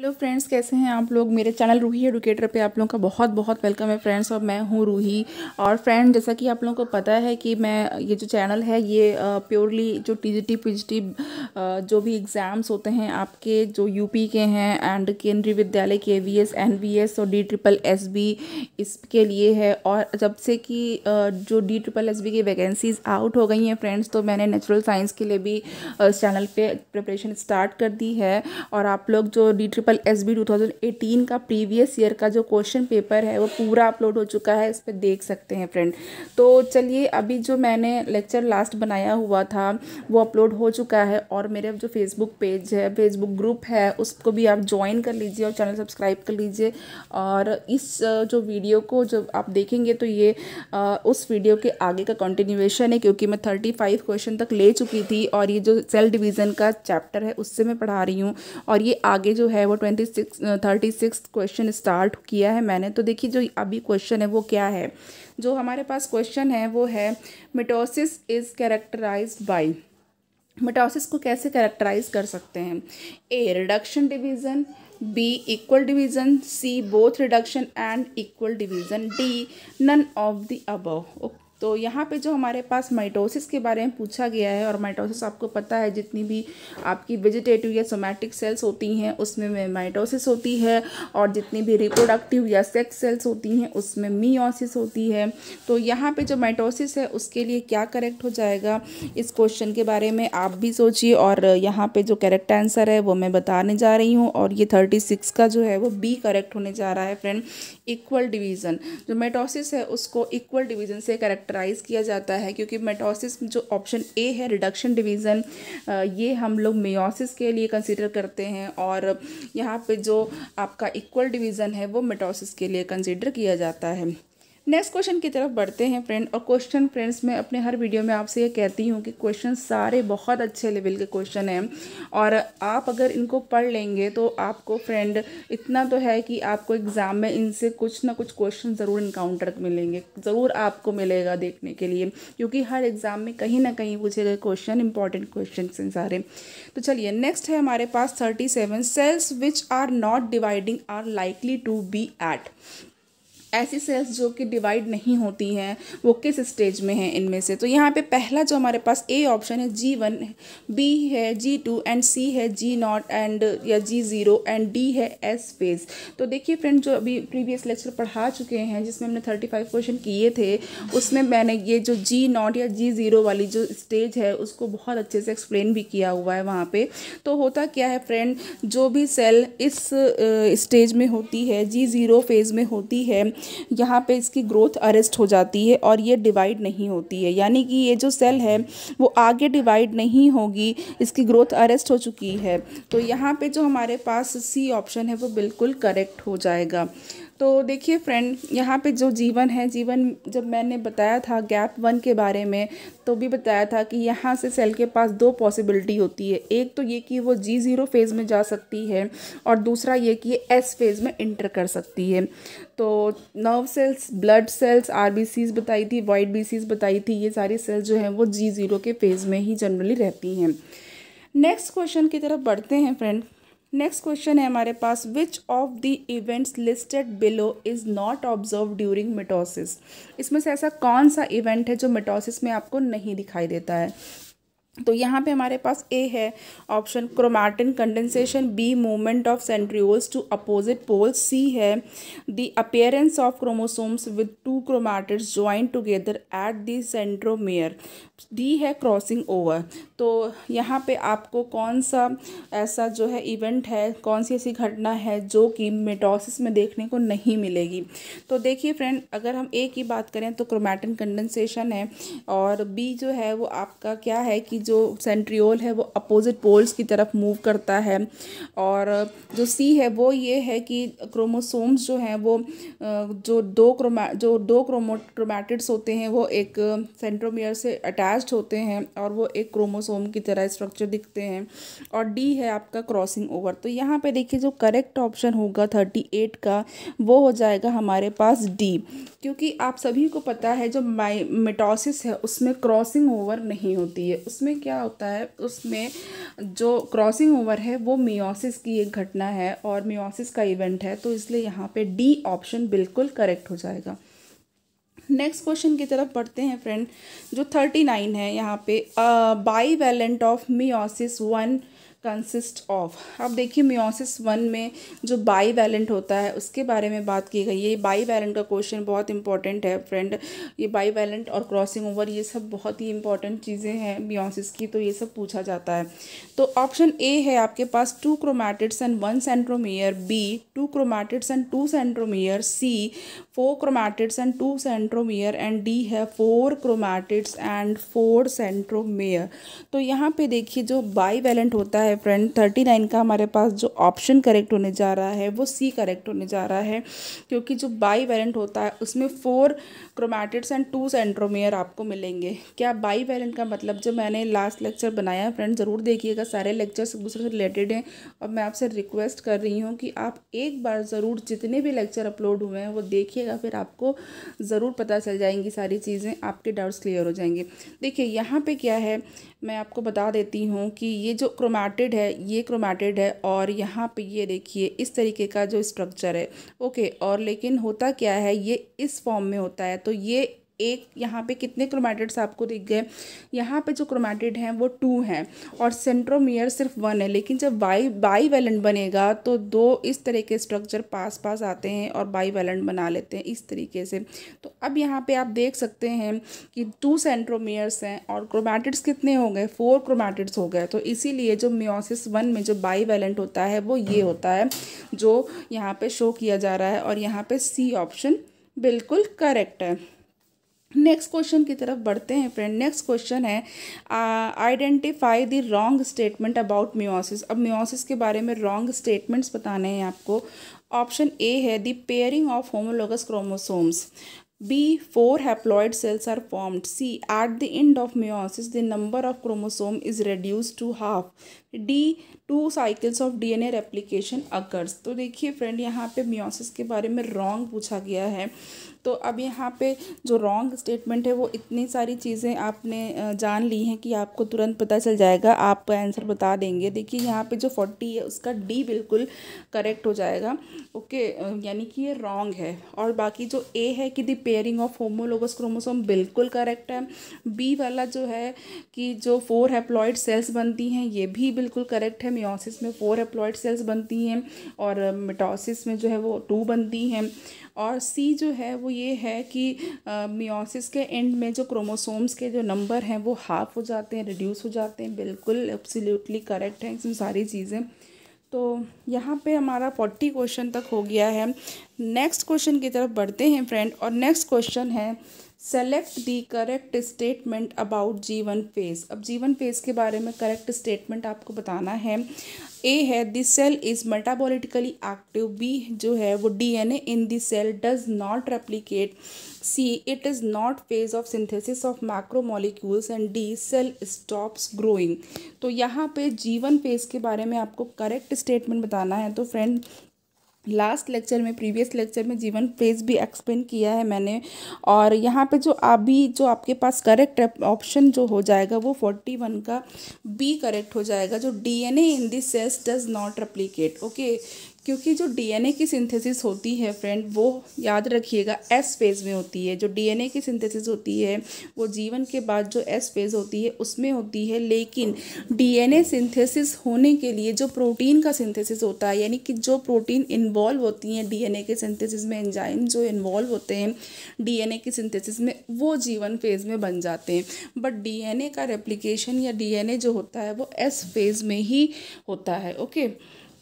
Hello friends कैसे हैं आप लोग मेरे चैनल रूही एडुकेटर पे आप लोगों का बहुत बहुत वेलकम है फ्रेंड्स और मैं हूँ रूही और फ्रेंड जैसा कि आप लोगों को पता है कि मैं ये जो चैनल है ये प्योरली जो टीजीटी पीजीटी जो भी एग्ज़ाम्स होते हैं आपके जो यूपी के हैं and Kendriya Vidyalaya K V S N V S और डी ट्रिपल एस बी इसके लिए है और जब से कि जो डी ट्रिपल एस बी की वैकेंसीज़ आउट हो गई हैं फ्रेंड्स तो मैंने नेचुरल साइंस के लिए भी इस चैनल पर प्रिपरेशन स्टार्ट कर दी है और आप लोग जो D triple triple S B two thousand eighteen का प्रीवियस ईयर का जो क्वेश्चन पेपर है वो पूरा अपलोड हो चुका है इस पर देख सकते हैं फ्रेंड तो चलिए अभी जो मैंने लेक्चर लास्ट बनाया हुआ था वो अपलोड हो चुका है और मेरे जो फेसबुक पेज है फेसबुक ग्रुप है उसको भी आप ज्वाइन कर लीजिए और चैनल सब्सक्राइब कर लीजिए और इस जो वीडियो को जब आप देखेंगे तो ये उस वीडियो के आगे का कंटिन्यूएशन है क्योंकि मैं थर्टी फाइव क्वेश्चन तक ले चुकी थी और ये जो सेल डिवीज़न का चैप्टर है उससे मैं पढ़ा रही हूँ और ये आगे जो है वो twenty six thirty six question start किया है मैंने तो देखिए जो अभी क्वेश्चन है वो क्या है जो हमारे पास क्वेश्चन है वो है mitosis is characterize by mitosis को कैसे कैरेक्टराइज कर सकते हैं A reduction division B equal division C both reduction and equal division D none of the above तो यहाँ पे जो हमारे पास माइटोसिस के बारे में पूछा गया है और माइटोसिस आपको पता है जितनी भी आपकी वेजिटेटिव या सोमैटिक सेल्स होती हैं उसमें माइटोसिस होती है और जितनी भी रिप्रोडक्टिव या सेक्स सेल्स होती हैं उसमें मीओसिस होती है तो यहाँ पे जो माइटोसिस है उसके लिए क्या करेक्ट हो जाएगा इस क्वेश्चन के बारे में आप भी सोचिए और यहाँ पर जो करेक्ट आंसर है वो मैं बताने जा रही हूँ और ये थर्टी सिक्स का जो है वो बी करेक्ट होने जा रहा है फ्रेंड इक्वल डिवीज़न जो माइटोसिस है उसको इक्वल डिवीज़न से करेक्ट कैरेक्टराइज़ किया जाता है क्योंकि मेटोसिस जो ऑप्शन ए है रिडक्शन डिवीज़न ये हम लोग मेयोसिस के लिए कंसिडर करते हैं और यहाँ पे जो आपका इक्वल डिवीज़न है वो मेटोसिस के लिए कंसिडर किया जाता है नेक्स्ट क्वेश्चन की तरफ बढ़ते हैं फ्रेंड और क्वेश्चन फ्रेंड्स मैं अपने हर वीडियो में आपसे ये कहती हूँ कि क्वेश्चन सारे बहुत अच्छे लेवल के क्वेश्चन हैं और आप अगर इनको पढ़ लेंगे तो आपको फ्रेंड इतना तो है कि आपको एग्ज़ाम में इनसे कुछ ना कुछ क्वेश्चन ज़रूर इनकाउंटर मिलेंगे ज़रूर आपको मिलेगा देखने के लिए क्योंकि हर एग्ज़ाम में कहीं ना कहीं पूछे गए क्वेश्चन इंपॉर्टेंट क्वेश्चन हैं सारे तो चलिए नेक्स्ट है हमारे पास thirty seven cells which are not dividing are likely to be at ऐसी सेल्स जो कि डिवाइड नहीं होती हैं वो किस स्टेज में हैं इनमें से तो यहाँ पे पहला जो हमारे पास ए ऑप्शन है जी वन बी है जी टू एंड सी है जी नॉट एंड या जी ज़ीरो एंड डी है एस फेज तो देखिए फ्रेंड जो अभी प्रीवियस लेक्चर पढ़ा चुके हैं जिसमें हमने थर्टी फाइव क्वेश्चन किए थे उसमें मैंने ये जो जी नॉट या जी ज़ीरो वाली जो स्टेज है उसको बहुत अच्छे से एक्सप्लेन भी किया हुआ है वहाँ पर तो होता क्या है फ्रेंड जो भी सेल इस स्टेज में होती है जी ज़ीरो फेज़ में होती है यहाँ पे इसकी ग्रोथ अरेस्ट हो जाती है और ये डिवाइड नहीं होती है यानी कि ये जो सेल है वो आगे डिवाइड नहीं होगी इसकी ग्रोथ अरेस्ट हो चुकी है तो यहाँ पे जो हमारे पास सी ऑप्शन है वो बिल्कुल करेक्ट हो जाएगा तो देखिए फ्रेंड यहाँ पे जो जीवन है जीवन जब मैंने बताया था गैप वन के बारे में तो भी बताया था कि यहाँ से सेल के पास दो पॉसिबिलिटी होती है एक तो ये कि वो जी ज़ीरो फेज़ में जा सकती है और दूसरा ये कि ये एस फेज़ में इंटर कर सकती है तो nerve cells blood cells are बताई थी वाइट बी बताई थी ये सारी सेल्स जो हैं वो जी ज़ीरो के फेज़ में ही जनरली रहती हैं नेक्स्ट क्वेश्चन की तरफ बढ़ते हैं फ्रेंड नेक्स्ट क्वेश्चन है हमारे पास which of the events listed below is not observe during mitosis इसमें से ऐसा कौन सा इवेंट है जो मिटोसिस में आपको नहीं दिखाई देता है तो यहाँ पे हमारे पास ए है option chromatin condensation B movement of centrioles to opposite pole C है the appearance of chromosomes with two chromatids join together at the centromere D है क्रॉसिंग ओवर तो यहाँ पे आपको कौन सा ऐसा जो है इवेंट है कौन सी ऐसी घटना है जो कि मेटोसिस में देखने को नहीं मिलेगी तो देखिए फ्रेंड अगर हम ए की बात करें तो क्रोमैटिन कंडेंसेशन है और बी जो है वो आपका क्या है कि जो सेंट्रियोल है वो अपोजिट पोल्स की तरफ मूव करता है और जो सी है वो ये है कि क्रोमोसोम्स जो हैं वो जो दो क्रोमा जो दो क्रोमो क्रोमैटिड्स होते हैं वो एक सेंट्रोमियर से अटैच अटैच्ड होते हैं और वो एक क्रोमोसोम की तरह स्ट्रक्चर दिखते हैं और डी है आपका क्रॉसिंग ओवर तो यहाँ पे देखिए जो करेक्ट ऑप्शन होगा थर्टी एट का वो हो जाएगा हमारे पास डी क्योंकि आप सभी को पता है जो माई मिटोसिस है उसमें क्रॉसिंग ओवर नहीं होती है उसमें क्या होता है उसमें जो क्रॉसिंग ओवर है वो मियोसिस की एक घटना है और मियोसिस का इवेंट है तो इसलिए यहाँ पे डी ऑप्शन बिल्कुल करेक्ट हो जाएगा नेक्स्ट क्वेश्चन की तरफ बढ़ते हैं फ्रेंड जो थर्टी नाइन है यहाँ पे bivalent of meiosis one consist of अब देखिए म्योसिस वन में जो बाई वैलेंट होता है उसके बारे में बात की गई है बाई वैलेंट का क्वेश्चन बहुत इंपॉर्टेंट है फ्रेंड ये बाई वैलेंट और क्रॉसिंग ओवर ये सब बहुत ही इंपॉर्टेंट चीज़ें हैं म्योसिस की तो ये सब पूछा जाता है तो ऑप्शन ए है आपके पास two chromatids and one centromere B two chromatids and two centromere C four chromatids and two centromere and D है four chromatids and four centromere तो यहाँ पे देखिए जो बाई वैलेंट होता है है फ्रेंड थर्टी नाइन का हमारे पास जो ऑप्शन करेक्ट होने जा रहा है वो सी करेक्ट होने जा रहा है क्योंकि जो बाई वेरेंट होता है उसमें four chromatids and two centromere आपको मिलेंगे क्या बाई वेरेंट का मतलब जो मैंने लास्ट लेक्चर बनाया है फ्रेंड ज़रूर देखिएगा सारे लेक्चर्स एक दूसरे से रिलेटेड हैं और मैं आपसे रिक्वेस्ट कर रही हूँ कि आप एक बार ज़रूर जितने भी लेक्चर अपलोड हुए हैं वो देखिएगा फिर आपको ज़रूर पता चल जाएंगी सारी चीज़ें आपके डाउट्स क्लियर हो जाएंगे देखिए यहाँ पर क्या है मैं आपको बता देती हूँ कि ये जो क्रोमैटिड है ये क्रोमैटिड है और यहाँ पे ये देखिए इस तरीके का जो स्ट्रक्चर है ओके और लेकिन होता क्या है ये इस फॉर्म में होता है तो ये एक यहाँ पे कितने क्रोमैटिड्स आपको दिख गए यहाँ पे जो क्रोमैटिड हैं वो टू हैं और सेंट्रोमियर सिर्फ वन है लेकिन जब बाई बाई वैलेंट बनेगा तो दो इस तरह के स्ट्रक्चर पास पास आते हैं और बाई वैलेंट बना लेते हैं इस तरीके से तो अब यहाँ पे आप देख सकते हैं कि टू सेंट्रोमियर्स हैं और क्रोमैटिड्स कितने हो गए फोर क्रोमैटिड्स हो गए तो इसीलिए जो म्योसिस वन में जो बाई वैलेंट होता है वो ये होता है जो यहाँ पर शो किया जा रहा है और यहाँ पर सी ऑप्शन बिल्कुल करेक्ट है नेक्स्ट क्वेश्चन की तरफ बढ़ते हैं फ्रेंड नेक्स्ट क्वेश्चन है identify the wrong statement about meiosis अब म्योसिस के बारे में रॉन्ग स्टेटमेंट्स बताने हैं आपको ऑप्शन ए है the pairing of homologous chromosomes B four haploid cells are formed C at the end of meiosis the number of chromosome is reduce to half D two cycles of DNA replication occurs तो देखिए friend यहाँ पे meiosis के बारे में wrong पूछा गया है तो अब यहाँ पे जो रॉन्ग स्टेटमेंट है वो इतनी सारी चीज़ें आपने जान ली हैं कि आपको तुरंत पता चल जाएगा आप आंसर बता देंगे देखिए यहाँ पे जो फोर्टी है उसका डी बिल्कुल करेक्ट हो जाएगा ओके यानी कि ये रॉन्ग है और बाकी जो ए है कि the pairing of homologous chromosome बिल्कुल करेक्ट है बी वाला जो है कि जो फोर हैप्लॉइड सेल्स बनती हैं ये भी बिल्कुल करेक्ट है मियोसिस में फोर एप्लॉयड सेल्स बनती हैं और मिटोसिस में जो है वो टू बनती हैं और सी जो है वो ये है कि मियोसिस के एंड में जो क्रोमोसोम्स के जो नंबर हैं वो हाफ हो जाते हैं रिड्यूस हो जाते हैं बिल्कुल एब्सोल्युटली करेक्ट है इसमें सारी चीज़ें तो यहाँ पे हमारा फोर्टी क्वेश्चन तक हो गया है नेक्स्ट क्वेश्चन की तरफ बढ़ते हैं फ्रेंड और नेक्स्ट क्वेश्चन है select the correct statement about G one phase अब जीवन फेज के बारे में करेक्ट स्टेटमेंट आपको बताना है ए है this cell is metabolically active B जो है वो DNA in this cell does not replicate C it is not phase of synthesis of micro molecules and D cell stops growing तो यहाँ पे जीवन फेज के बारे में आपको करेक्ट स्टेटमेंट बताना है तो फ्रेंड लास्ट लेक्चर में प्रीवियस लेक्चर में जीवन फेज भी एक्सप्लेन किया है मैंने और यहाँ पे जो अभी जो आपके पास करेक्ट ऑप्शन जो हो जाएगा वो फोर्टी वन का बी करेक्ट हो जाएगा जो DNA in this cells does not replicate okay क्योंकि जो डीएनए की सिंथेसिस होती है फ्रेंड वो याद रखिएगा एस फेज़ में होती है जो डीएनए की सिंथेसिस होती है वो जीवन के बाद जो एस फेज़ होती है उसमें होती है लेकिन डीएनए सिंथेसिस होने के लिए जो प्रोटीन का सिंथेसिस होता है यानी कि जो प्रोटीन इन्वॉल्व होती हैं डीएनए के सिंथेसिस में एंजाइम जो इन्वॉल्व होते हैं डी की सिंथेसिस में वो जीवन फेज़ में बन जाते हैं बट डी का रेप्लीकेशन या डी जो होता है वो एस फेज़ में ही होता है ओके okay?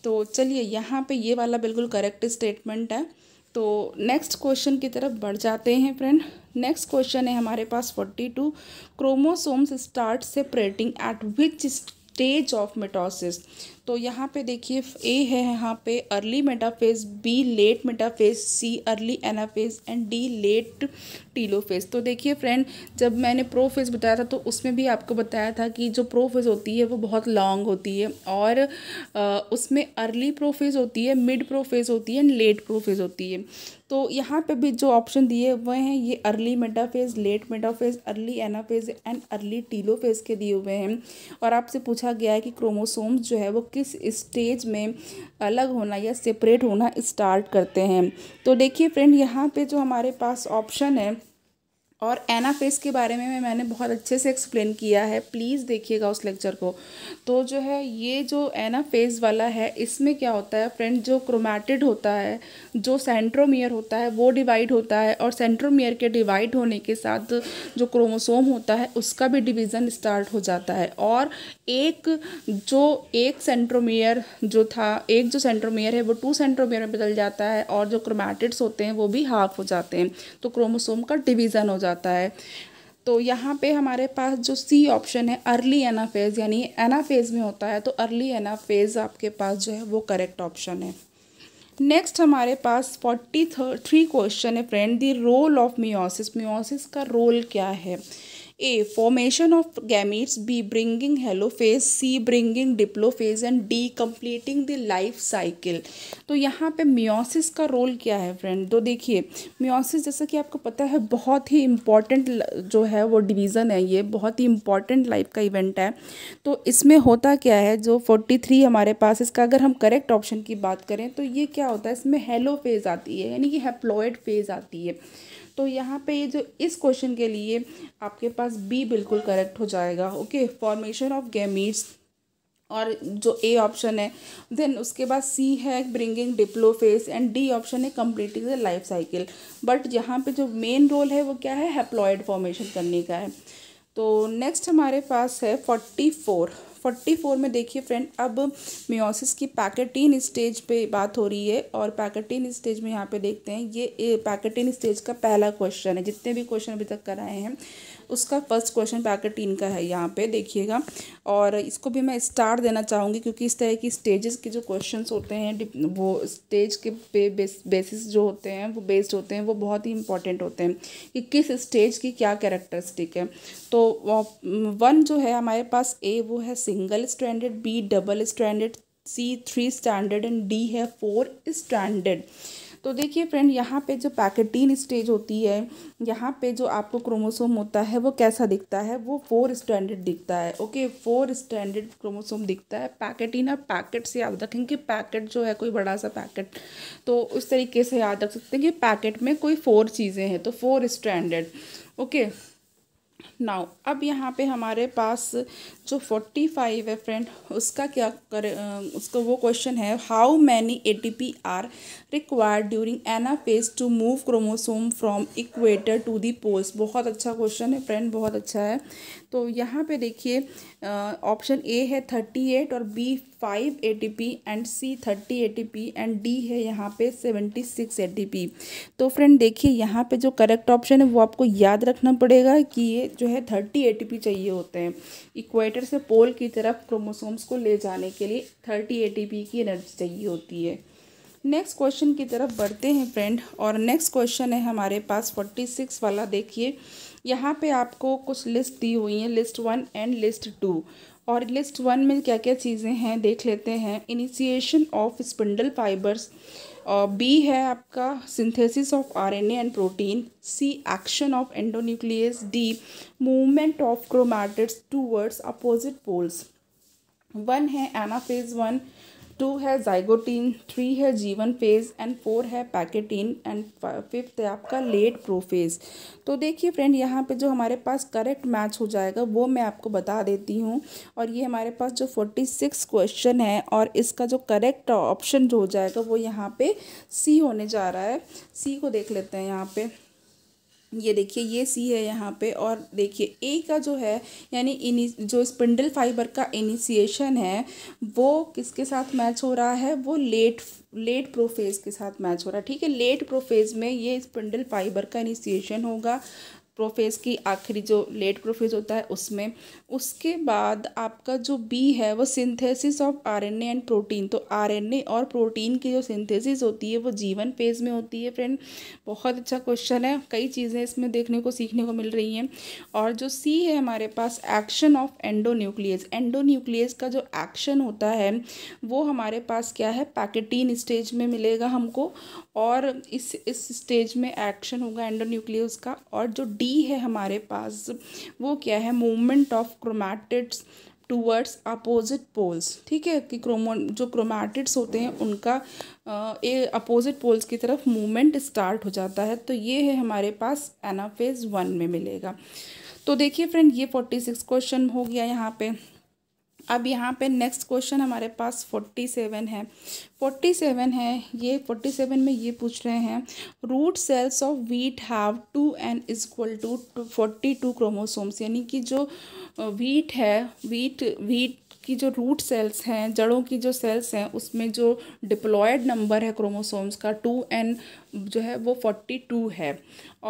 तो चलिए यहाँ पे ये वाला बिल्कुल करेक्ट स्टेटमेंट है तो नेक्स्ट क्वेश्चन की तरफ बढ़ जाते हैं फ्रेंड नेक्स्ट क्वेश्चन है हमारे पास forty two chromosomes start separating at which stage of mitosis तो यहाँ पे देखिए ए है यहाँ पे early metaphase B late metaphase C early anaphase and D late telophase तो देखिए फ्रेंड जब मैंने प्रोफेज बताया था तो उसमें भी आपको बताया था कि जो प्रोफेज होती है वो बहुत लॉन्ग होती है और आ, उसमें अर्ली प्रोफेज होती है मिड प्रोफेज होती है एंड लेट प्रोफेज होती है तो यहाँ पे भी जो ऑप्शन दिए हुए हैं ये early metaphase late metaphase early anaphase and early telophase के दिए हुए हैं और आपसे पूछा गया है कि क्रोमोसोम्स जो है वो किस स्टेज में अलग होना या सेपरेट होना स्टार्ट करते हैं तो देखिए फ्रेंड यहाँ पे जो हमारे पास ऑप्शन है और एना फेस के बारे में मैं मैंने बहुत अच्छे से एक्सप्लेन किया है प्लीज़ देखिएगा उस लेक्चर को तो जो है ये जो एना फेस वाला है इसमें क्या होता है फ्रेंड जो क्रोमैटिड होता है जो सेंट्रोमियर होता है वो डिवाइड होता है और सेंट्रोमियर के डिवाइड होने के साथ जो क्रोमोसोम होता है उसका भी डिवीज़न स्टार्ट हो जाता है और एक जो एक सेंट्रोमियर जो था एक जो सेंट्रोमियर है वो टू सेंट्रोमियर में बदल जाता है और जो क्रोमैटिड्स होते हैं वो भी हाफ हो जाते हैं तो क्रोमोसोम का डिवीज़न हो जाता है जाता है तो यहाँ पे हमारे पास जो सी ऑप्शन है अर्ली एनाफेज यानी एनाफेज में होता है तो अर्ली एनाफेज आपके पास जो है वो करेक्ट ऑप्शन है नेक्स्ट हमारे पास फोर्टी थ्री क्वेश्चन है friend the role of meiosis meiosis का रोल क्या है A formation of gametes B bringing haplo phase C bringing diplo phase and D completing the life cycle तो यहाँ पे म्योसिस का रोल क्या है फ्रेंड तो देखिए म्योसिस जैसा कि आपको पता है बहुत ही इम्पॉर्टेंट जो है वो डिवीज़न है ये बहुत ही इम्पॉर्टेंट लाइफ का इवेंट है तो इसमें होता क्या है जो फोर्टी थ्री हमारे पास इसका अगर हम करेक्ट ऑप्शन की बात करें तो ये क्या होता है इसमें हेलो फेज़ आती है यानी कि हेप्लॉयड फेज़ आती है तो यहाँ पे ये जो इस क्वेश्चन के लिए आपके पास बी बिल्कुल करेक्ट हो जाएगा ओके फॉर्मेशन ऑफ गैमीट्स और जो ए ऑप्शन है देन उसके बाद सी है bringing diplophase and D option है completing the life cycle but यहाँ पे जो मेन रोल है वो क्या है हेप्लॉयड फॉर्मेशन करने का है तो नेक्स्ट हमारे पास है फोर्टी फोर फोर्टी फोर में देखिए फ्रेंड अब मियोसिस की पैकेटीन स्टेज पे बात हो रही है और पैकेटीन स्टेज में यहाँ पे देखते हैं ये पैकेटीन स्टेज का पहला क्वेश्चन है जितने भी क्वेश्चन अभी तक कराए हैं उसका फर्स्ट क्वेश्चन पैकेट टीन का है यहाँ पे देखिएगा और इसको भी मैं स्टार देना चाहूँगी क्योंकि इस तरह की स्टेजेस के जो क्वेश्चन होते हैं वो स्टेज के पे बेस, बेसिस जो होते हैं वो बेस्ड होते हैं वो बहुत ही इंपॉर्टेंट होते हैं कि किस स्टेज की क्या कैरेक्टरिस्टिक है तो वन uh, जो है हमारे पास ए वो है single standard B double standard C three standard and D है फोर स्टैंडर्ड तो देखिए फ्रेंड यहाँ पे जो पैकेटीन स्टेज होती है यहाँ पे जो आपको क्रोमोसोम होता है वो कैसा दिखता है वो फोर स्टैंडर्ड दिखता है ओके फोर स्टैंडर्ड क्रोमोसोम दिखता है पैकेटीन आप पैकेट से याद रखें कि पैकेट जो है कोई बड़ा सा पैकेट तो उस तरीके से याद रख सकते हैं कि पैकेट में कोई फोर चीज़ें हैं तो फोर स्टैंडर्ड ओके नाउ अब यहाँ पे हमारे पास जो फोर्टी फाइव है फ्रेंड उसका क्या करे उसका वो क्वेश्चन है how many A T P are required during anaphase to move chromosome from equator to the poles बहुत अच्छा क्वेश्चन है फ्रेंड बहुत अच्छा है तो यहाँ पे देखिए ऑप्शन ए है थर्टी एट और B five A T P and C thirty A T P and D है यहाँ पे seventy six A T P तो फ्रेंड देखिए यहाँ पे जो करेक्ट ऑप्शन है वो आपको याद रखना पड़ेगा कि ये जो है थर्टी ए टी पी चाहिए होते हैं इक्वेटर से पोल की तरफ क्रोमोसोम्स को ले जाने के लिए थर्टी ए टी पी की एनर्जी चाहिए होती है नेक्स्ट क्वेश्चन की तरफ बढ़ते हैं फ्रेंड और नेक्स्ट क्वेश्चन है हमारे पास फोर्टी सिक्स वाला देखिए यहाँ पे आपको कुछ लिस्ट दी हुई हैं list one and list two और लिस्ट वन में क्या क्या चीज़ें हैं देख लेते हैं initiation of spindle fibres B है आपका synthesis of RNA and protein C action of endonuclease D movement of chromatids towards opposite poles one है एनाफेज वन टू है जाइगोटीन थ्री है जीवन फेज एंड फोर है pachytene and fifth है आपका late prophase तो देखिए friend यहाँ पे जो हमारे पास करेक्ट मैच हो जाएगा वो मैं आपको बता देती हूँ और ये हमारे पास जो फोर्टी सिक्स क्वेश्चन है और इसका जो करेक्ट ऑप्शन जो हो जाएगा वो यहाँ पे सी होने जा रहा है सी को देख लेते हैं यहाँ पर ये देखिए ये सी है यहाँ पे और देखिए ए का जो है यानी इनि जो स्पिंडल फाइबर का इनिशिएशन है वो किसके साथ मैच हो रहा है वो लेट लेट प्रोफेज के साथ मैच हो रहा है ठीक है लेट प्रोफेज में ये स्पिंडल फाइबर का इनिशिएशन होगा प्रोफेज की आखिरी जो लेट प्रोफेज होता है उसमें उसके बाद आपका जो बी है वो synthesis of RNA and protein तो आरएनए और प्रोटीन की जो सिंथेसिस होती है वो जीवन फेज में होती है फ्रेंड बहुत अच्छा क्वेश्चन है कई चीज़ें इसमें देखने को सीखने को मिल रही हैं और जो सी है हमारे पास एक्शन ऑफ एंडो न्यूक्लियस का जो एक्शन होता है वो हमारे पास क्या है पैकेटीन स्टेज में मिलेगा हमको और इस इस स्टेज में एक्शन होगा न्यूक्लियस का और जो डी डी है हमारे पास वो क्या है movement of chromatids towards opposite poles ठीक है कि क्रोमो जो क्रोमैटिड्स होते हैं उनका ए अपोजिट पोल्स की तरफ मूवमेंट स्टार्ट हो जाता है तो ये है हमारे पास एनाफेज वन में मिलेगा तो देखिए फ्रेंड ये फोर्टी सिक्स क्वेश्चन हो गया यहाँ पे अब यहाँ पे नेक्स्ट क्वेश्चन हमारे पास फोर्टी सेवन है फोर्टी सेवन है ये फोर्टी सेवन में ये पूछ रहे हैं root cells of wheat have two n is equal to forty two chromosomes यानी कि जो वीट है वीट वीट की जो रूट सेल्स हैं जड़ों की जो सेल्स हैं उसमें जो डिप्लॉयड नंबर है क्रोमोसोम्स का टू एन जो है वो फोर्टी टू है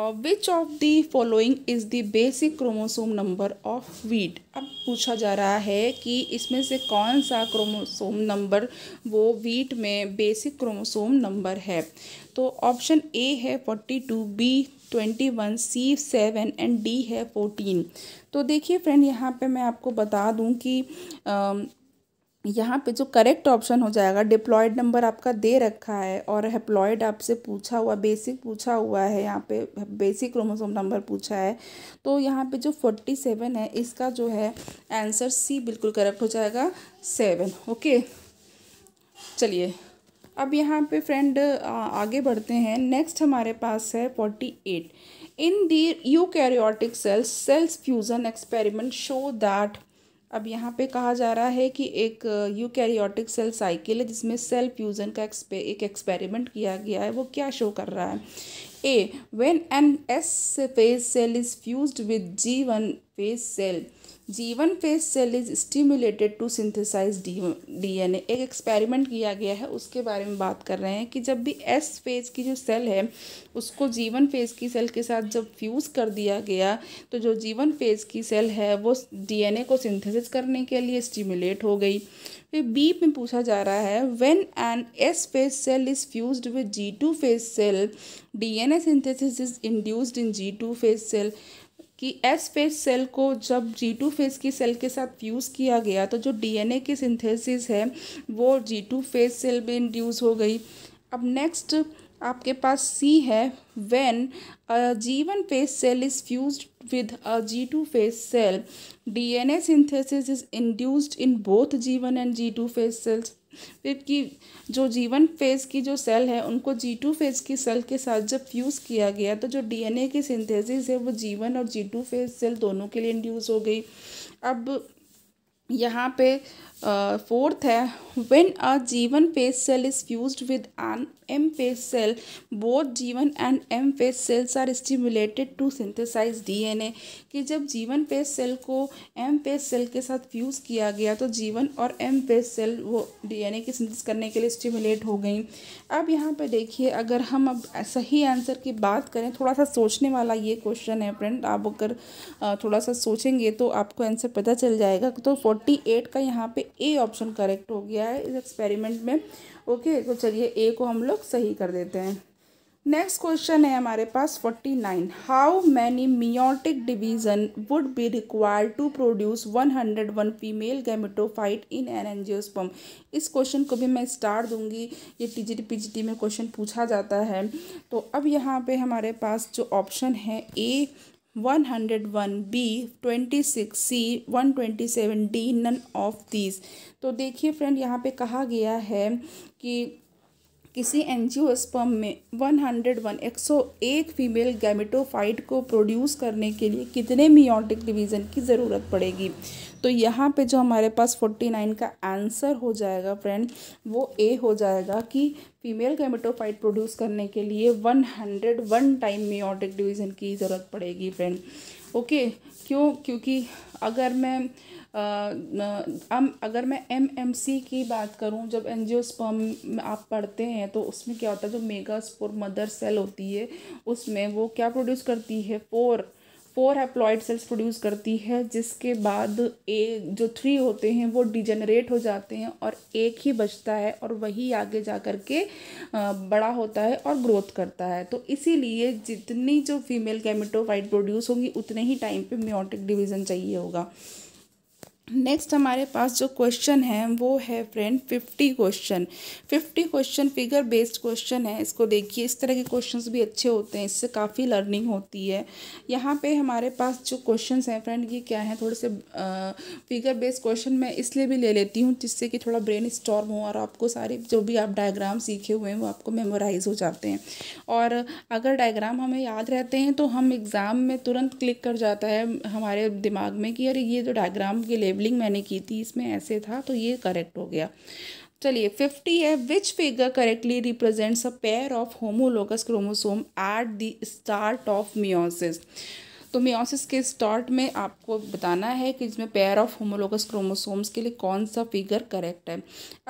और which of the following is the basic chromosome number of wheat अब पूछा जा रहा है कि इसमें से कौन सा क्रोमोसोम नंबर वो वीट में बेसिक क्रोमोसोम नंबर है तो ऑप्शन ए है forty two B twenty one C seven and D है फोर्टीन तो देखिए फ्रेंड यहाँ पे मैं आपको बता दूँ कि यहाँ पे जो करेक्ट ऑप्शन हो जाएगा डिप्लॉयड नंबर आपका दे रखा है और हेप्लॉयड आपसे पूछा हुआ बेसिक पूछा हुआ है यहाँ पे बेसिक क्रोमोसोम नंबर पूछा है तो यहाँ पे जो फोर्टी सेवन है इसका जो है आंसर सी बिल्कुल करेक्ट हो जाएगा सेवन ओके चलिए अब यहाँ पे फ्रेंड आगे बढ़ते हैं नेक्स्ट हमारे पास है forty eight in the eukaryotic cells cells fusion experiment show that अब यहाँ पे कहा जा रहा है कि एक यूकैरियोटिक सेल साइकिल है जिसमें सेल फ्यूज़न का एक्सपे एक एक्सपेरिमेंट किया गया है वो क्या शो कर रहा है A when an S phase cell is fused with G one phase cell is phase two is D D N A एक एक्सपेरिमेंट किया गया है उसके बारे में बात कर रहे हैं कि जब भी एस फेज की जो सेल है उसको जीवन फेज की सेल के साथ जब फ्यूज़ कर दिया गया तो जो जीवन फेज की सेल है वो डीएनए को सिंथेसिस करने के लिए स्टिमुलेट हो गई फिर बी में पूछा जा रहा है when an S phase cell is fuse with G two phase cell D N A synthesis is induced in G two phase cell कि एस फेज सेल को जब जी टू फेज की सेल के साथ फ्यूज़ किया गया तो जो डीएनए की सिंथेसिस है वो जी टू फेज सेल में इंड्यूस हो गई अब नेक्स्ट आपके पास सी है when G one phase cell is fuse with a G two phase cell DNA synthesis is induced in both G one and G two phase cells फिर की जो जी वन फेज़ की जो सेल है उनको जी टू फेज़ की cell के साथ जब फ्यूज़ किया गया तो जो डीएनए की सिंथेसिस है वो जी वन और जी टू फेज़ सेल दोनों के लिए इंड्यूस हो गई अब यहाँ पे फोर्थ है when a G one phase cell is fused with an M phase cell, and M phase cells are cells two synthesize D N A कि जब जीवन फेस सेल को एम फेस सेल के साथ फ्यूज़ किया गया तो G one और M phase cell वो DNA की सिंथेसिस करने के लिए स्टिमुलेट हो गई अब यहाँ पर देखिए अगर हम अब सही आंसर की बात करें थोड़ा सा सोचने वाला ये क्वेश्चन है फ्रेंड आप अगर थोड़ा सा सोचेंगे तो आपको आंसर पता चल जाएगा तो फोर्टी एट का यहाँ पर ए ऑप्शन करेक्ट हो गया है इस एक्सपेरिमेंट में ओके तो चलिए ए को हम लोग सही कर देते हैं नेक्स्ट क्वेश्चन है हमारे पास forty nine how many meiotic division would be required to produce one hundred one female gametophyte in an angiosperm इस क्वेश्चन को भी मैं स्टार दूंगी ये टी जी पीजीटी में क्वेश्चन पूछा जाता है तो अब यहाँ पे हमारे पास जो ऑप्शन है A one hundred one B twenty six C one twenty seven D none of these तो देखिए फ्रेंड यहाँ पे कहा गया है कि किसी एंजियोस्पर्म में 101 101 फीमेल गैमेटोफाइट को प्रोड्यूस करने के लिए कितने मियोटिक डिवीज़न की ज़रूरत पड़ेगी तो यहाँ पे जो हमारे पास 49 का आंसर हो जाएगा फ्रेंड वो ए हो जाएगा कि फीमेल गैमेटोफाइट प्रोड्यूस करने के लिए 101 टाइम मियोटिक डिवीज़न की ज़रूरत पड़ेगी फ्रेंड ओके क्यों क्योंकि अगर मैं हम अगर मैं एम एम सी की बात करूँ जब एन जी ओ एनजियोस्पर्म आप पढ़ते हैं तो उसमें क्या होता है जो मेगा स्पोर मदर सेल होती है उसमें वो क्या प्रोड्यूस करती है four four haploid cells produce करती है जिसके बाद ए जो थ्री होते हैं वो डिजेनरेट हो जाते हैं और एक ही बचता है और वही आगे जा कर के बड़ा होता है और ग्रोथ करता है तो इसीलिए जितनी जो फीमेल कैमिटोफाइट प्रोड्यूस होंगी उतने ही टाइम पे म्योटिक डिवीज़न चाहिए होगा नेक्स्ट हमारे पास जो क्वेश्चन है वो है friend fifty question fifty question figure based question है इसको देखिए इस तरह के क्वेश्चंस भी अच्छे होते हैं इससे काफ़ी लर्निंग होती है यहाँ पे हमारे पास जो क्वेश्चंस हैं फ्रेंड ये क्या है थोड़े से फिगर बेस्ड क्वेश्चन मैं इसलिए भी ले लेती हूँ जिससे कि थोड़ा ब्रेन स्टॉर्म हो और आपको सारे जो भी आप डायग्राम सीखे हुए हैं वो आपको मेमोराइज हो जाते हैं और अगर डायग्राम हमें याद रहते हैं तो हम एग्ज़ाम में तुरंत क्लिक कर जाता है हमारे दिमाग में कि अरे ये जो तो डायग्राम के लेवल लेबलिंग मैंने की थी इसमें ऐसे था तो ये करेक्ट हो गया चलिए फिफ्टी है which figure correctly represents a pair of homologous chromosome at the start of meiosis तो मियोसिस के स्टार्ट में आपको बताना है कि इसमें पेयर ऑफ होमोलोगस क्रोमोसोम्स के लिए कौन सा फिगर करेक्ट है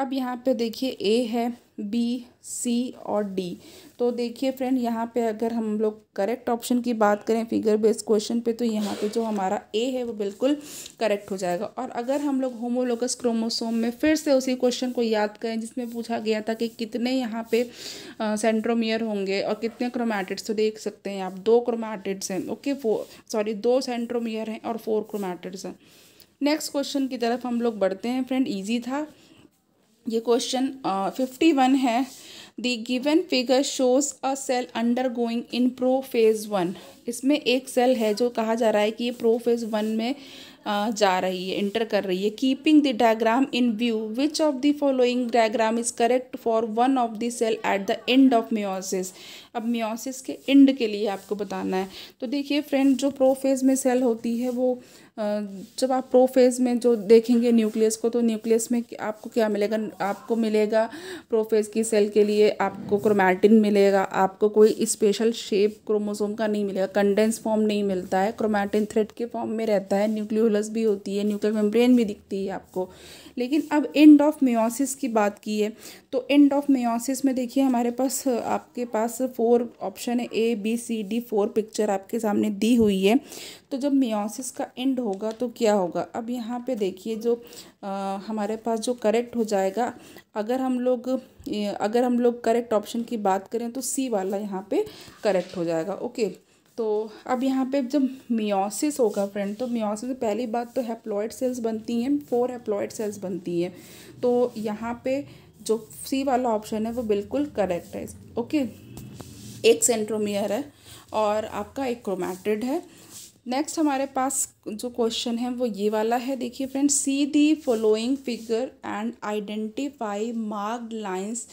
अब यहाँ पे देखिए ए है बी सी और डी तो देखिए फ्रेंड यहाँ पे अगर हम लोग करेक्ट ऑप्शन की बात करें फिगर बेस्ड क्वेश्चन पे तो यहाँ पे जो हमारा ए है वो बिल्कुल करेक्ट हो जाएगा और अगर हम लोग होमोलोकस क्रोमोसोम में फिर से उसी क्वेश्चन को याद करें जिसमें पूछा गया था कि कितने यहाँ पे सेंट्रोमियर होंगे और कितने क्रोमैटिड्स तो देख सकते हैं आप दो क्रोमैटिड्स हैं ओके फो सॉरी दो सेंट्रोमियर हैं और फोर क्रोमैटिड्स हैं नेक्स्ट क्वेश्चन की तरफ हम लोग बढ़ते हैं फ्रेंड ईजी था ये क्वेश्चन फिफ्टी वन है the given figure shows a cell undergoing in prophase one इसमें एक सेल है जो कहा जा रहा है कि ये प्रो फेज वन में जा रही है इंटर कर रही है keeping the diagram in view which of the following diagram is correct for one of the cell at the end of meiosis अब मियोसिस के एंड के लिए आपको बताना है तो देखिए फ्रेंड जो प्रोफेज में सेल होती है वो जब आप प्रोफेज में जो देखेंगे न्यूक्लियस को तो न्यूक्लियस में आपको क्या मिलेगा आपको मिलेगा प्रोफेज की सेल के लिए आपको क्रोमैटिन मिलेगा आपको कोई स्पेशल शेप क्रोमोसोम का नहीं मिलेगा कंडेंस फॉर्म नहीं मिलता है क्रोमैटिन थ्रेड के फॉर्म में रहता है न्यूक्लियोलस भी होती है न्यूक्लियर मेम्ब्रेन भी दिखती है आपको लेकिन अब एंड ऑफ म्योसिस की बात की है तो एंड ऑफ मेयोसिस में देखिए हमारे पास आपके पास फोर ऑप्शन है A B C D four picture आपके सामने दी हुई है तो जब मेयोसिस का एंड होगा तो क्या होगा अब यहाँ पे देखिए जो आ, हमारे पास जो करेक्ट हो जाएगा अगर हम लोग अगर हम लोग करेक्ट ऑप्शन की बात करें तो सी वाला यहाँ पे करेक्ट हो जाएगा ओके okay. तो अब यहाँ पे जब मियोसिस होगा फ्रेंड तो मियोसिस पहली बात तो हैप्लॉयड सेल्स बनती हैं फोर हैप्लॉयड सेल्स बनती हैं तो यहाँ पे जो सी वाला ऑप्शन है वो बिल्कुल करेक्ट है ओके एक सेंट्रोमियर है और आपका एक क्रोमैटिड है नेक्स्ट हमारे पास जो क्वेश्चन है वो ये वाला है देखिए friend see the following figure and identify marked lines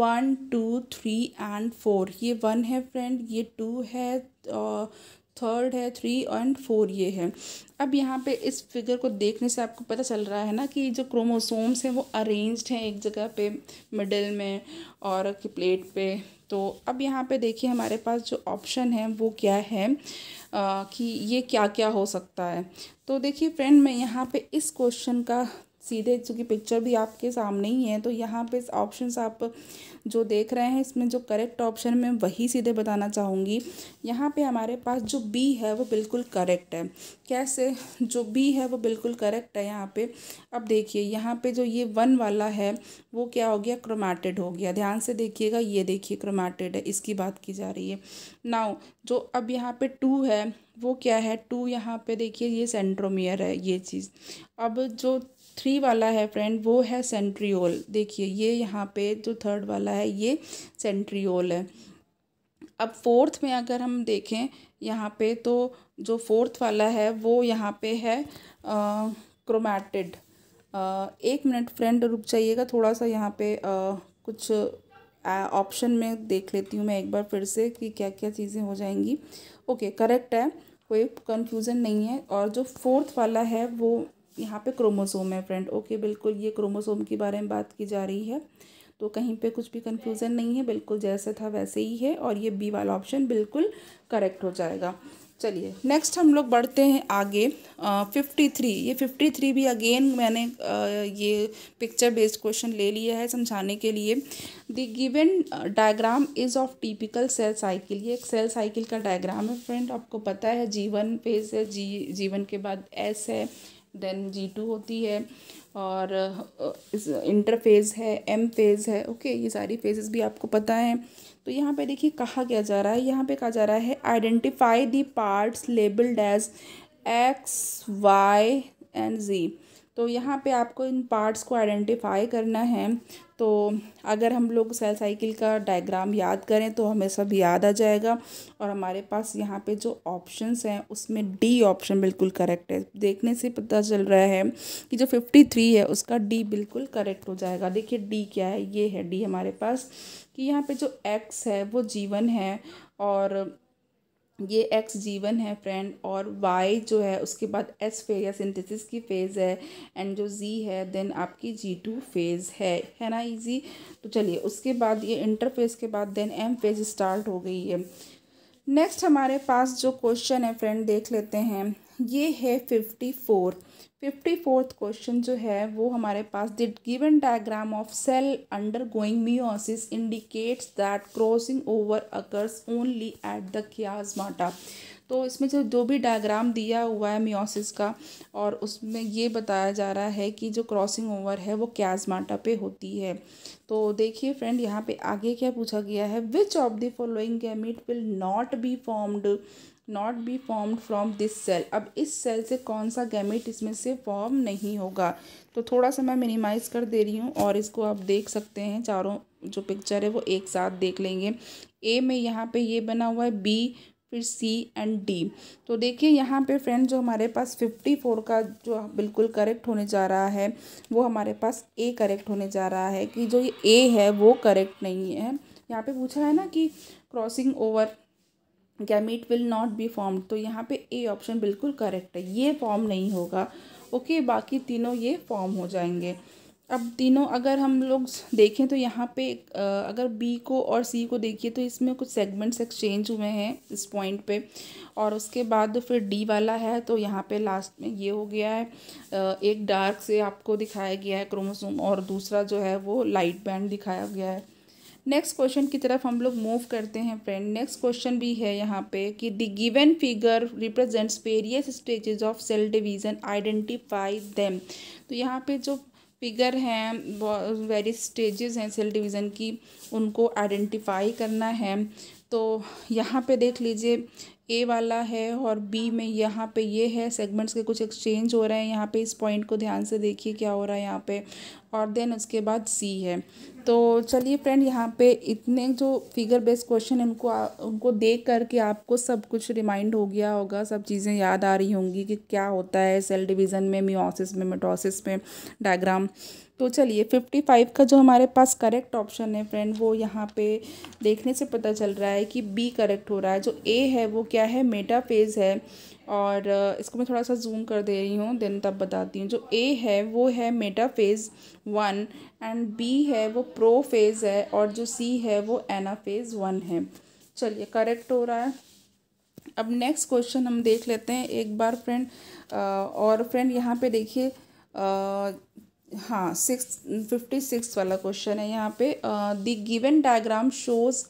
one two three and four ये वन है फ्रेंड ये टू है थर्ड है थ्री एंड फोर ये है अब यहाँ पे इस फिगर को देखने से आपको पता चल रहा है ना कि जो क्रोमोसोम्स हैं वो अरेंज्ड हैं एक जगह पे मिडल में और की प्लेट पे तो अब यहाँ पे देखिए हमारे पास जो ऑप्शन है वो क्या है आ, कि ये क्या क्या हो सकता है तो देखिए फ्रेंड मैं यहाँ पे इस क्वेश्चन का सीधे चूँकि पिक्चर भी आपके सामने ही है तो यहाँ पे ऑप्शंस आप जो देख रहे हैं इसमें जो करेक्ट ऑप्शन मैं वही सीधे बताना चाहूँगी यहाँ पे हमारे पास जो बी है वो बिल्कुल करेक्ट है कैसे जो बी है वो बिल्कुल करेक्ट है यहाँ पे अब देखिए यहाँ पे जो ये वन वाला है वो क्या हो गया क्रोमैटेड हो गया ध्यान से देखिएगा ये देखिए क्रोमैटेड है इसकी बात की जा रही है नाउ जो अब यहाँ पर टू है वो क्या है टू यहाँ पे देखिए ये सेंट्रोमियर है ये चीज़ अब जो थ्री वाला है फ्रेंड वो है सेंट्रियोल देखिए ये यहाँ पे जो थर्ड वाला है ये सेंट्रियोल है अब फोर्थ में अगर हम देखें यहाँ पे तो जो फोर्थ वाला है वो यहाँ पे है क्रोमैटिड एक मिनट फ्रेंड रुक जाइएगा थोड़ा सा यहाँ पे आ, कुछ ऑप्शन में देख लेती हूँ मैं एक बार फिर से कि क्या क्या चीज़ें हो जाएंगी ओके करेक्ट है कोई कन्फ्यूज़न नहीं है और जो फोर्थ वाला है वो यहाँ पे क्रोमोसोम है फ्रेंड ओके बिल्कुल ये क्रोमोसोम के बारे में बात की जा रही है तो कहीं पे कुछ भी कन्फ्यूज़न नहीं है बिल्कुल जैसा था वैसे ही है और ये बी वाला ऑप्शन बिल्कुल करेक्ट हो जाएगा चलिए नेक्स्ट हम लोग बढ़ते हैं आगे फिफ्टी थ्री ये फिफ्टी थ्री भी अगेन मैंने आ, ये पिक्चर बेस्ड क्वेश्चन ले लिया है समझाने के लिए the given diagram is of typical cell cycle ये एक सेल साइकिल का डायग्राम है फ्रेंड आपको पता है जीवन फेज है जी जीवन के बाद एस है देन जी टू होती है और इस इंटर फेज़ है एम फेज़ है ओके ये सारी फेजेस भी आपको पता है तो यहाँ पे देखिए कहा क्या जा रहा है यहाँ पे कहा जा रहा है identify the parts labelled as X Y and G तो यहाँ पे आपको इन पार्ट्स को आइडेंटिफाई करना है तो अगर हम लोग सेल साइकिल का डायग्राम याद करें तो हमें सब याद आ जाएगा और हमारे पास यहाँ पे जो ऑप्शंस हैं उसमें डी ऑप्शन बिल्कुल करेक्ट है देखने से पता चल रहा है कि जो फिफ्टी थ्री है उसका डी बिल्कुल करेक्ट हो जाएगा देखिए डी क्या है ये है डी हमारे पास कि यहाँ पर जो एक्स है वो जीवन है और ये एक्स जीवन है फ्रेंड और वाई जो है उसके बाद एस फेज या सिंथेसिस की फ़ेज़ है एंड जो जी है देन आपकी जी टू फेज़ है है ना इजी तो चलिए उसके बाद ये फेज के बाद देन एम फेज स्टार्ट हो गई है नेक्स्ट हमारे पास जो क्वेश्चन है फ्रेंड देख लेते हैं ये है fifty four fifty fourth question जो है वो हमारे पास the given diagram of cell undergoing meiosis indicates that crossing over occurs only at the chiasmata तो इसमें जो जो भी डायग्राम दिया हुआ है मीओसिस का और उसमें ये बताया जा रहा है कि जो क्रॉसिंग ओवर है वो कियाजमाटा पे होती है तो देखिए फ्रेंड यहाँ पे आगे क्या पूछा गया है which of the following gamete will not be formed not be formed from this cell अब इस सेल से कौन सा गैमेट इसमें से फॉर्म नहीं होगा तो थोड़ा सा मैं मिनिमाइज़ कर दे रही हूँ और इसको आप देख सकते हैं चारों जो पिक्चर है वो एक साथ देख लेंगे ए में यहाँ पे ये बना हुआ है बी फिर सी एंड डी तो देखिए यहाँ पे फ्रेंड जो हमारे पास फिफ्टी फोर का जो बिल्कुल करेक्ट होने जा रहा है वो हमारे पास ए करेक्ट होने जा रहा है कि जो ये ए है वो करेक्ट नहीं है यहाँ पे पूछा है ना कि crossing over gamete will not be form तो यहाँ पे ए ऑप्शन बिल्कुल करेक्ट है ये फॉर्म नहीं होगा ओके okay, बाकी तीनों ये फॉर्म हो जाएंगे अब तीनों अगर हम लोग देखें तो यहाँ पे अगर बी को और सी को देखिए तो इसमें कुछ सेगमेंट्स एक्सचेंज हुए हैं इस पॉइंट पे और उसके बाद फिर डी वाला है तो यहाँ पे लास्ट में ये हो गया है एक डार्क से आपको दिखाया गया है क्रोमोसोम और दूसरा जो है वो लाइट बैंड दिखाया गया है नेक्स्ट क्वेश्चन की तरफ हम लोग मूव करते हैं फ्रेंड नेक्स्ट क्वेश्चन भी है यहाँ पे कि the given figure represents various stages of cell division identify them तो यहाँ पे जो फिगर हैं वेरियस स्टेजेस हैं सेल डिवीज़न की उनको आइडेंटिफाई करना है तो यहाँ पे देख लीजिए ए वाला है और बी में यहाँ पे ये है सेगमेंट्स के कुछ एक्सचेंज हो रहे हैं यहाँ पे इस पॉइंट को ध्यान से देखिए क्या हो रहा है यहाँ पे और देन उसके बाद सी है तो चलिए फ्रेंड यहाँ पे इतने जो फिगर बेस्ड क्वेश्चन उनको उनको देख करके आपको सब कुछ रिमाइंड हो गया होगा सब चीज़ें याद आ रही होंगी कि क्या होता है सेल डिवीज़न में मियोसिस में मेटोसिस में डायग्राम तो चलिए फिफ्टी फाइव का जो हमारे पास करेक्ट ऑप्शन है फ्रेंड वो यहाँ पे देखने से पता चल रहा है कि बी करेक्ट हो रहा है जो ए है वो क्या है मेटाफेज है और इसको मैं थोड़ा सा जूम कर दे रही हूँ देन तब बताती हूँ जो ए है वो है metaphase one and B है वो प्रो फेज़ है और जो सी है वो एना फेज़ वन है चलिए करेक्ट हो रहा है अब नेक्स्ट क्वेश्चन हम देख लेते हैं एक बार फ्रेंड और फ्रेंड यहाँ पे देखिए हाँ सिक्स फिफ्टी सिक्स वाला क्वेश्चन है यहाँ पे the given diagram shows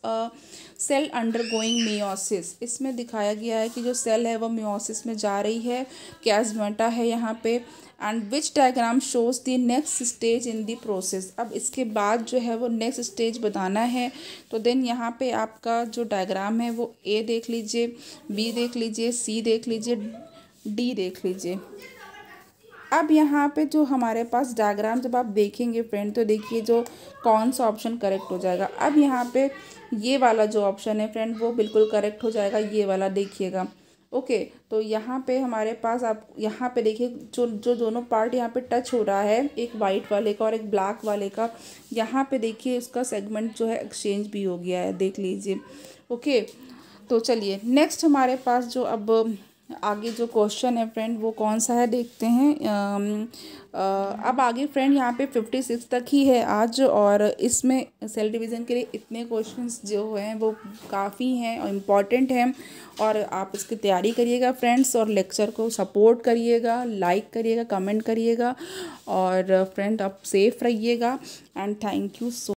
cell undergoing meiosis इसमें दिखाया गया है कि जो सेल है वो मियोसिस में जा रही है कैजमेटा है यहाँ पे and which diagram shows the next stage in the process अब इसके बाद जो है वो नेक्स्ट स्टेज बताना है तो देन यहाँ पे आपका जो डायग्राम है वो ए देख लीजिए बी देख लीजिए सी देख लीजिए डी देख लीजिए अब यहाँ पे जो हमारे पास डायग्राम जब आप देखेंगे फ्रेंड तो देखिए जो कौन सा ऑप्शन करेक्ट हो जाएगा अब यहाँ पे ये वाला जो ऑप्शन है फ्रेंड वो बिल्कुल करेक्ट हो जाएगा ये वाला देखिएगा ओके तो यहाँ पे हमारे पास आप यहाँ पे देखिए जो जो दोनों पार्ट यहाँ पे टच हो रहा है एक वाइट वाले का और एक ब्लैक वाले का यहाँ पर देखिए उसका सेगमेंट जो है एक्सचेंज भी हो गया है देख लीजिए ओके तो चलिए नेक्स्ट हमारे पास जो अब आगे जो क्वेश्चन है फ्रेंड वो कौन सा है देखते हैं अब आगे फ्रेंड यहाँ पे फिफ्टी सिक्स तक ही है आज और इसमें सेल डिवीज़न के लिए इतने क्वेश्चंस जो हैं वो काफ़ी हैं और इम्पॉर्टेंट हैं और आप इसकी तैयारी करिएगा फ्रेंड्स और लेक्चर को सपोर्ट करिएगा लाइक करिएगा कमेंट करिएगा और फ्रेंड आप सेफ रहिएगा एंड थैंक यू सो